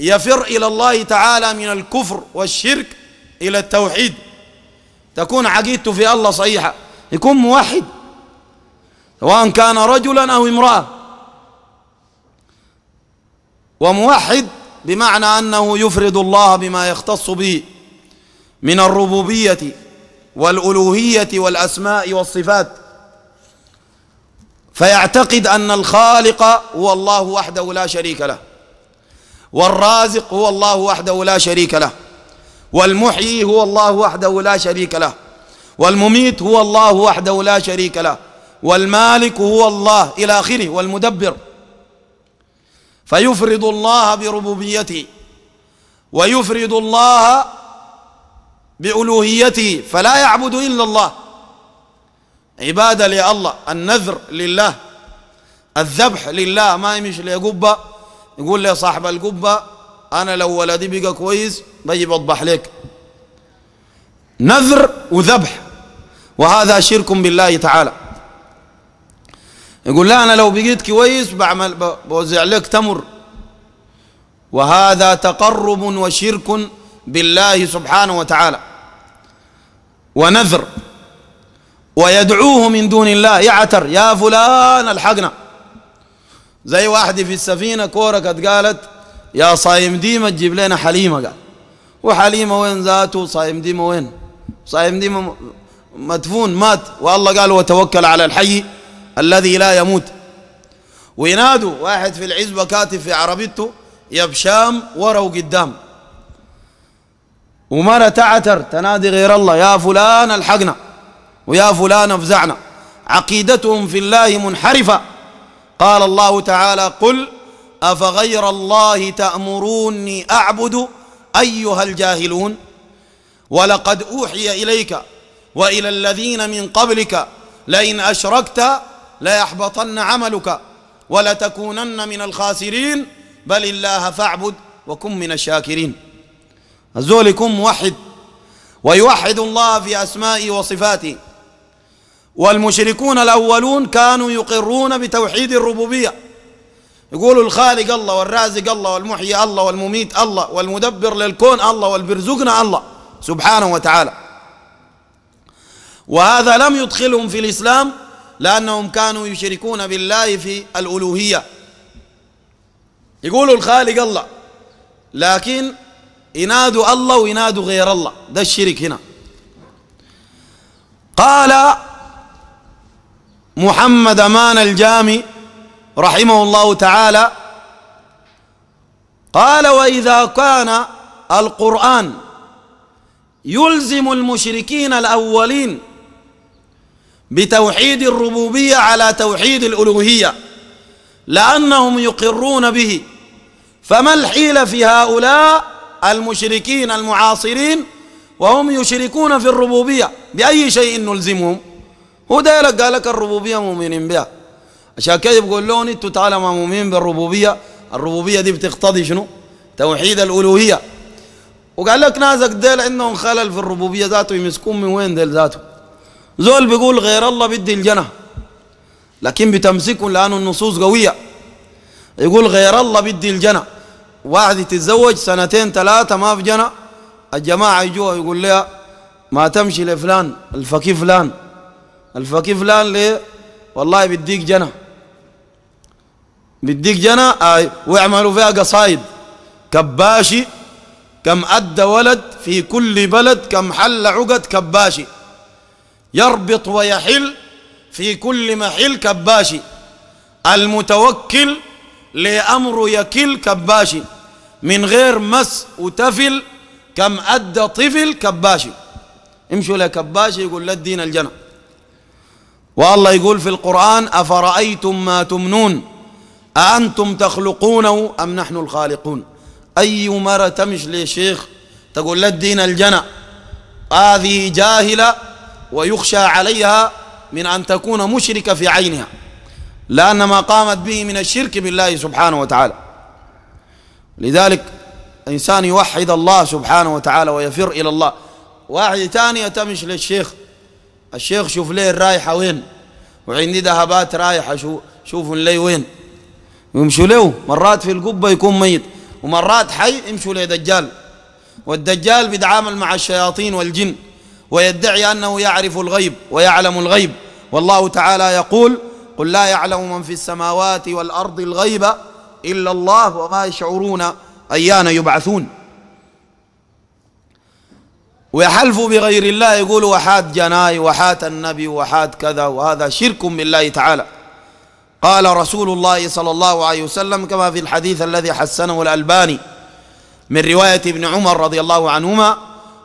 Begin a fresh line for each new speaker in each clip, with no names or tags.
يفر إلى الله تعالى من الكفر والشرك إلى التوحيد تكون عقيدته في الله صحيحة يكون موحد سواء كان رجلا أو امرأة وموحد بمعنى أنه يفرد الله بما يختص به من الربوبية والألوهية والأسماء والصفات فيعتقد أن الخالق هو الله وحده لا شريك له والرازق هو الله وحده لا شريك له والمحيي هو الله وحده لا شريك له والمميت هو الله وحده لا شريك له والمالك هو الله إلى آخره والمدبر فيفرد الله بربوبيته ويفرد الله بألوهيته فلا يعبد إلا الله عبادة لله النذر لله الذبح لله ما يمشي لقبة يقول لي صاحب القبة أنا لو ولدي بقى كويس بجي أضبح لك نذر وذبح وهذا شرك بالله تعالى يقول لا أنا لو بقيت كويس بعمل بوزع لك تمر وهذا تقرب وشرك بالله سبحانه وتعالى ونذر ويدعوه من دون الله يعتر يا فلان الحقنا زي واحدة في السفينة كورة قد قالت يا صايم ديما تجيب لنا حليمة قال وحليمة وين ذاته صايم ديما وين صايم ديما مدفون مات والله قال وتوكل على الحي الذي لا يموت وينادوا واحد في العزبة كاتب في عربيته يبشام ورا قدام ومرة تعتر تنادي غير الله يا فلان الحقنا ويا فلان افزعنا عقيدتهم في الله منحرفه قال الله تعالى قل أفغير الله تأمروني أعبد أيها الجاهلون ولقد أوحي إليك وإلى الذين من قبلك لئن أشركت ليحبطن عملك ولتكونن من الخاسرين بل الله فاعبد وكن من الشاكرين الزول يكون موحد ويوحد الله في أسمائه وصفاته والمشركون الأولون كانوا يقرون بتوحيد الربوبية يقولوا الخالق الله والرازق الله والمحيي الله والمميت الله والمدبر للكون الله والبرزقنا الله سبحانه وتعالى وهذا لم يدخلهم في الإسلام لأنهم كانوا يشركون بالله في الألوهية يقولوا الخالق الله لكن ينادوا الله وينادوا غير الله ده الشرك هنا قال محمد أمان الجامي رحمه الله تعالى قال وإذا كان القرآن يلزم المشركين الأولين بتوحيد الربوبية على توحيد الألوهية لأنهم يقرون به فما الحيلة في هؤلاء المشركين المعاصرين وهم يشركون في الربوبية بأي شيء نلزمهم هو ده قال لك الربوبية مؤمنين بها عشان كده بقول لهم انتوا طالما مؤمنين بالربوبية الربوبية دي بتقتضي شنو؟ توحيد الألوهية وقال لك نازك ديل عندهم خلل في الربوبية ذاته يمسكون من وين ديل ذاته زول بيقول غير الله بدي الجنة لكن بتمسكهم لأنه النصوص قوية يقول غير الله بدي الجنة واحد يتزوج سنتين ثلاثة ما في جنة الجماعة يجوا يقول لها ما تمشي لفلان الفقيه فلان الفقيه فلان ليه والله بديك جنة بديك جنة آي ويعملوا فيها قصايد كباشي كم أدى ولد في كل بلد كم حل عقد كباشي يربط ويحل في كل محل كباشي المتوكل لأمر يكل كباشي من غير مس وتفل كم أدى طفل كباشي امشوا لكباشي يقول لا الدين الجنة والله يقول في القرآن أفرأيتم ما تمنون أأنتم تخلقونه أم نحن الخالقون أي مرة تمشي للشيخ تقول لا الدين الجنة هذه جاهلة ويخشى عليها من أن تكون مشركة في عينها لأن ما قامت به من الشرك بالله سبحانه وتعالى لذلك إنسان يوحد الله سبحانه وتعالى ويفر إلى الله واحد ثاني يتمش للشيخ الشيخ شوف لي الرايحة وين وعندي ذهبات رايحة شو شوفوا لي وين يمشوا له مرات في القبة يكون ميت ومرات حي يمشوا لدجال والدجال بيتعامل مع الشياطين والجن ويدعي أنه يعرف الغيب ويعلم الغيب والله تعالى يقول قل لا يعلم من في السماوات والأرض الغيب إلا الله وما يشعرون أيان يبعثون ويحلفوا بغير الله يقولوا وحات جناي وحات النبي وحات كذا وهذا شرك بالله تعالى قال رسول الله صلى الله عليه وسلم كما في الحديث الذي حسنه الألباني من رواية ابن عمر رضي الله عنهما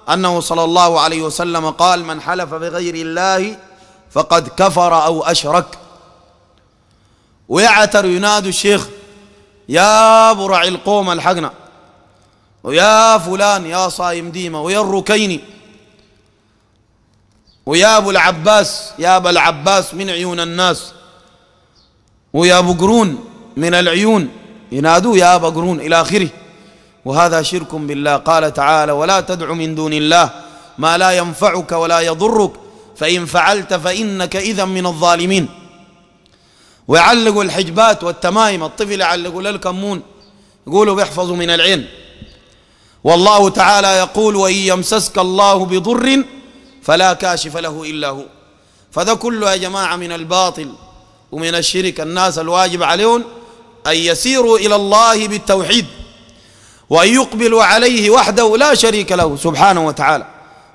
أنه صلى الله عليه وسلم قال من حلف بغير الله فقد كفر أو أشرك ويعتر ينادي الشيخ يا برع القوم الحقنا ويا فلان يا صايم ديمة ويا الركيني ويا أبو العباس يا أبا العباس من عيون الناس ويا أبو قرون من العيون ينادوا يا أبا قرون إلى آخره وهذا شرك بالله قال تعالى ولا تدع من دون الله ما لا ينفعك ولا يضرك فإن فعلت فإنك إذا من الظالمين ويعلقوا الحجبات والتمايم الطفل يعلقوا للكمون يقولوا بيحفظوا من العين والله تعالى يقول وإن يمسسك الله بضر فلا كاشف له إلا هو فذا كله يا جماعة من الباطل ومن الشرك الناس الواجب عليهم أن يسيروا إلى الله بالتوحيد وأن يقبلوا عليه وحده لا شريك له سبحانه وتعالى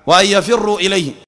وأن يفروا إليه